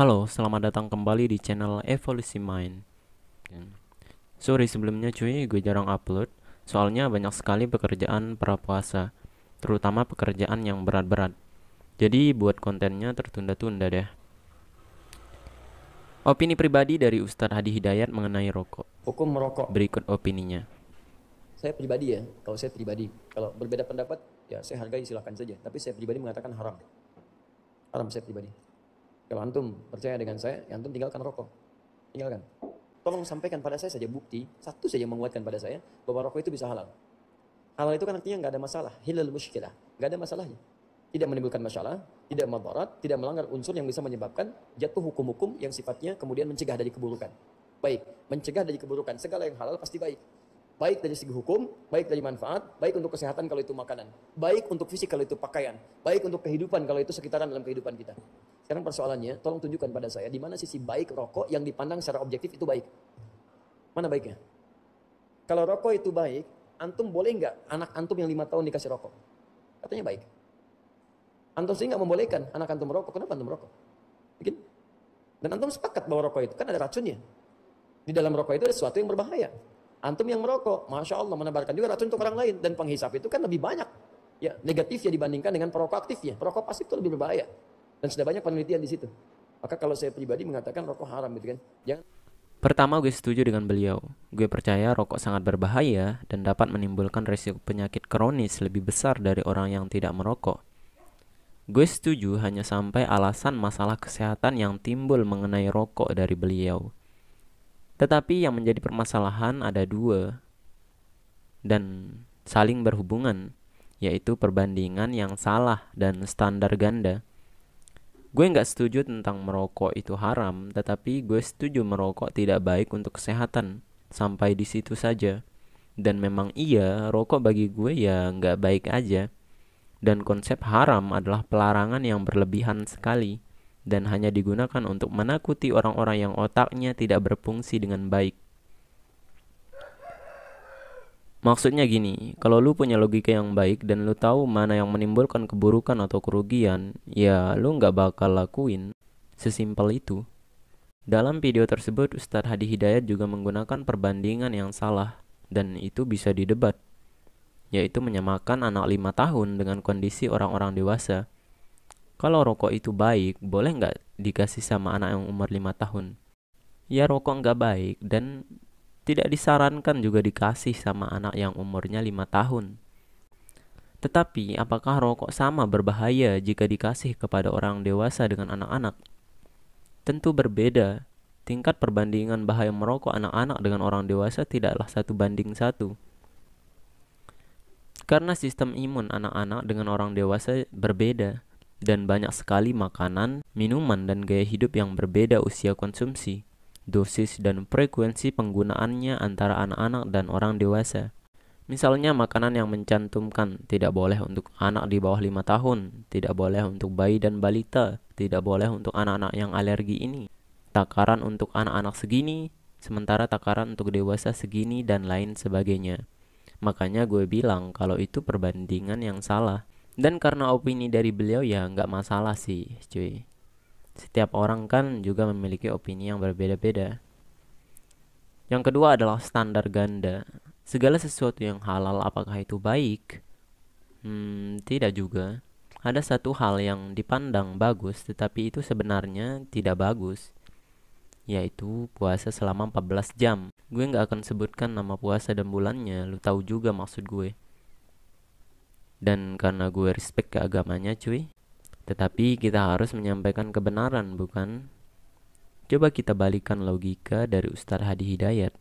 Halo, selamat datang kembali di channel Evolusi Mind. Ya. Sorry sebelumnya cuy, gue jarang upload. Soalnya banyak sekali pekerjaan pra puasa, terutama pekerjaan yang berat-berat. Jadi buat kontennya tertunda-tunda deh. Opini pribadi dari Ustadz Hadi Hidayat mengenai rokok. Hukum merokok. Berikut opininya. Saya pribadi ya, kalau saya pribadi. Kalau berbeda pendapat, ya saya hargai silahkan saja. Tapi saya pribadi mengatakan haram. Haram saya pribadi. Kalau ya, antum percaya dengan saya, ya antum tinggalkan rokok. Tinggalkan. Tolong sampaikan pada saya saja bukti, satu saja menguatkan pada saya, bahwa rokok itu bisa halal. Halal itu kan artinya nggak ada masalah, hilal muskilah, nggak ada masalahnya. Tidak menimbulkan masalah, tidak madarat, tidak melanggar unsur yang bisa menyebabkan jatuh hukum-hukum yang sifatnya kemudian mencegah dari keburukan. Baik, mencegah dari keburukan, segala yang halal pasti baik. Baik dari segi hukum, baik dari manfaat, baik untuk kesehatan kalau itu makanan, baik untuk fisik kalau itu pakaian, baik untuk kehidupan kalau itu sekitaran dalam kehidupan kita. Sekarang persoalannya, tolong tunjukkan pada saya di mana sisi baik rokok yang dipandang secara objektif itu baik. Mana baiknya? Kalau rokok itu baik, antum boleh nggak anak antum yang lima tahun dikasih rokok? Katanya baik. Antum sih nggak membolehkan anak antum merokok. Kenapa antum merokok? Bikin. Dan antum sepakat bahwa rokok itu kan ada racunnya. Di dalam rokok itu ada sesuatu yang berbahaya. Antum yang merokok, masya Allah menebarkan juga racun untuk orang lain dan penghisap itu kan lebih banyak ya negatif ya dibandingkan dengan perokok aktif ya. Perokok pasif itu lebih berbahaya. Dan sudah banyak penelitian di situ. Maka kalau saya pribadi mengatakan rokok haram gitu kan. Jangan Pertama, gue setuju dengan beliau. Gue percaya rokok sangat berbahaya dan dapat menimbulkan risiko penyakit kronis lebih besar dari orang yang tidak merokok. Gue setuju hanya sampai alasan masalah kesehatan yang timbul mengenai rokok dari beliau. Tetapi yang menjadi permasalahan ada dua dan saling berhubungan, yaitu perbandingan yang salah dan standar ganda. Gue nggak setuju tentang merokok itu haram, tetapi gue setuju merokok tidak baik untuk kesehatan. Sampai di situ saja. Dan memang iya, rokok bagi gue ya nggak baik aja. Dan konsep haram adalah pelarangan yang berlebihan sekali dan hanya digunakan untuk menakuti orang-orang yang otaknya tidak berfungsi dengan baik. Maksudnya gini, kalau lu punya logika yang baik dan lu tahu mana yang menimbulkan keburukan atau kerugian, ya lu nggak bakal lakuin. Sesimpel itu. Dalam video tersebut, Ustadz Hadi Hidayat juga menggunakan perbandingan yang salah, dan itu bisa didebat, yaitu menyamakan anak lima tahun dengan kondisi orang-orang dewasa. Kalau rokok itu baik, boleh nggak dikasih sama anak yang umur lima tahun? Ya rokok nggak baik, dan tidak disarankan juga dikasih sama anak yang umurnya 5 tahun. Tetapi, apakah rokok sama berbahaya jika dikasih kepada orang dewasa dengan anak-anak? Tentu berbeda. Tingkat perbandingan bahaya merokok anak-anak dengan orang dewasa tidaklah satu banding satu. Karena sistem imun anak-anak dengan orang dewasa berbeda, dan banyak sekali makanan, minuman, dan gaya hidup yang berbeda usia konsumsi dosis dan frekuensi penggunaannya antara anak-anak dan orang dewasa. Misalnya makanan yang mencantumkan tidak boleh untuk anak di bawah 5 tahun, tidak boleh untuk bayi dan balita, tidak boleh untuk anak-anak yang alergi ini. Takaran untuk anak-anak segini, sementara takaran untuk dewasa segini dan lain sebagainya. Makanya gue bilang kalau itu perbandingan yang salah. Dan karena opini dari beliau ya nggak masalah sih cuy. Setiap orang kan juga memiliki opini yang berbeda-beda. Yang kedua adalah standar ganda. Segala sesuatu yang halal apakah itu baik? Hmm, tidak juga. Ada satu hal yang dipandang bagus tetapi itu sebenarnya tidak bagus yaitu puasa selama 14 jam. Gue nggak akan sebutkan nama puasa dan bulannya, lu tahu juga maksud gue. Dan karena gue respect ke agamanya cuy, tetapi kita harus menyampaikan kebenaran, bukan? Coba kita balikan logika dari Ustadz Hadi Hidayat.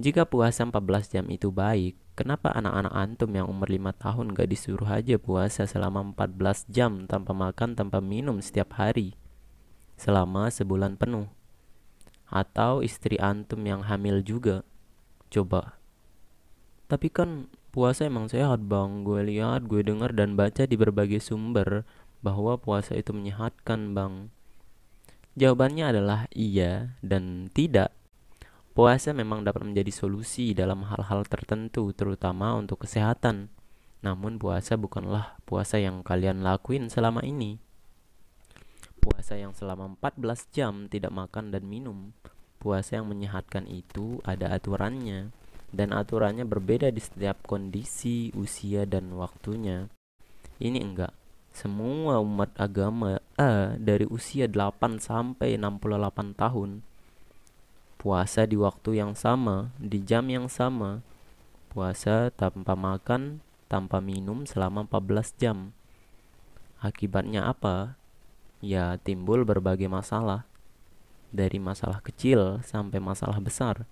Jika puasa 14 jam itu baik, kenapa anak-anak antum yang umur 5 tahun gak disuruh aja puasa selama 14 jam tanpa makan tanpa minum setiap hari? Selama sebulan penuh. Atau istri antum yang hamil juga. Coba. Tapi kan puasa emang sehat bang, gue lihat, gue dengar dan baca di berbagai sumber bahwa puasa itu menyehatkan, Bang? Jawabannya adalah iya dan tidak. Puasa memang dapat menjadi solusi dalam hal-hal tertentu, terutama untuk kesehatan. Namun, puasa bukanlah puasa yang kalian lakuin selama ini. Puasa yang selama 14 jam tidak makan dan minum. Puasa yang menyehatkan itu ada aturannya, dan aturannya berbeda di setiap kondisi, usia, dan waktunya. Ini enggak, semua umat agama A eh, dari usia 8 sampai 68 tahun puasa di waktu yang sama, di jam yang sama. Puasa tanpa makan, tanpa minum selama 14 jam. Akibatnya apa? Ya timbul berbagai masalah. Dari masalah kecil sampai masalah besar.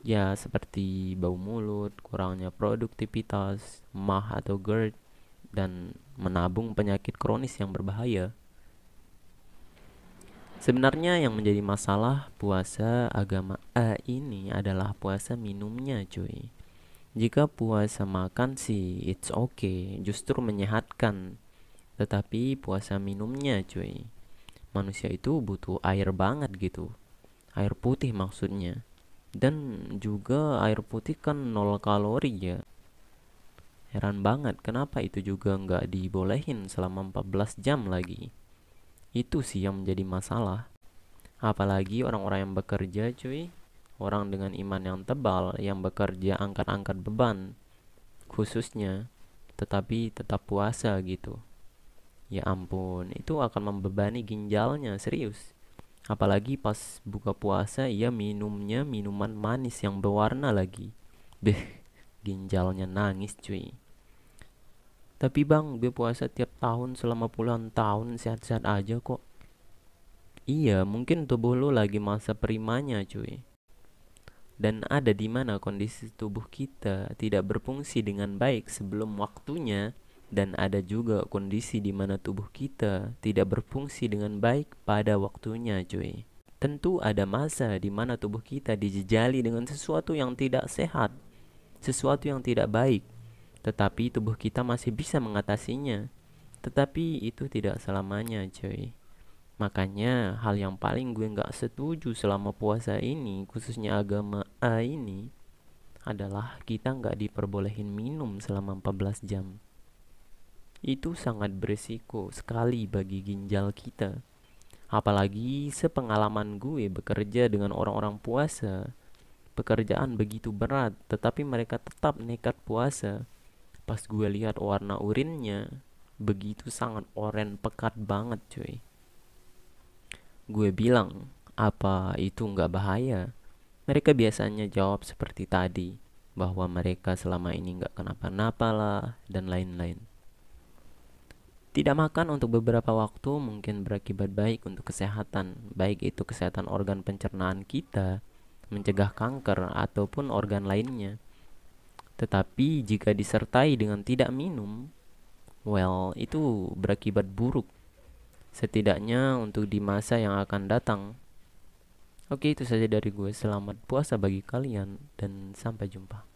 Ya seperti bau mulut, kurangnya produktivitas, mah atau GERD, dan menabung penyakit kronis yang berbahaya. Sebenarnya yang menjadi masalah puasa agama A ini adalah puasa minumnya, cuy. Jika puasa makan sih it's okay, justru menyehatkan. Tetapi puasa minumnya, cuy. Manusia itu butuh air banget gitu. Air putih maksudnya. Dan juga air putih kan nol kalori ya. Heran banget kenapa itu juga nggak dibolehin selama 14 jam lagi. Itu sih yang menjadi masalah. Apalagi orang-orang yang bekerja cuy. Orang dengan iman yang tebal yang bekerja angkat-angkat beban. Khususnya. Tetapi tetap puasa gitu. Ya ampun, itu akan membebani ginjalnya serius. Apalagi pas buka puasa ia minumnya minuman manis yang berwarna lagi. Beh, ginjalnya nangis cuy. Tapi bang, gue puasa tiap tahun selama puluhan tahun sehat-sehat aja kok. Iya, mungkin tubuh lo lagi masa primanya cuy. Dan ada di mana kondisi tubuh kita tidak berfungsi dengan baik sebelum waktunya dan ada juga kondisi di mana tubuh kita tidak berfungsi dengan baik pada waktunya cuy. Tentu ada masa di mana tubuh kita dijejali dengan sesuatu yang tidak sehat, sesuatu yang tidak baik tetapi tubuh kita masih bisa mengatasinya. Tetapi itu tidak selamanya, cuy. Makanya hal yang paling gue nggak setuju selama puasa ini, khususnya agama A ini, adalah kita nggak diperbolehin minum selama 14 jam. Itu sangat berisiko sekali bagi ginjal kita. Apalagi sepengalaman gue bekerja dengan orang-orang puasa, pekerjaan begitu berat, tetapi mereka tetap nekat puasa pas gue lihat warna urinnya begitu sangat oranye pekat banget cuy gue bilang apa itu nggak bahaya mereka biasanya jawab seperti tadi bahwa mereka selama ini nggak kenapa-napa lah dan lain-lain tidak makan untuk beberapa waktu mungkin berakibat baik untuk kesehatan, baik itu kesehatan organ pencernaan kita, mencegah kanker, ataupun organ lainnya. Tetapi jika disertai dengan tidak minum, well, itu berakibat buruk. Setidaknya untuk di masa yang akan datang. Oke, itu saja dari gue. Selamat puasa bagi kalian dan sampai jumpa.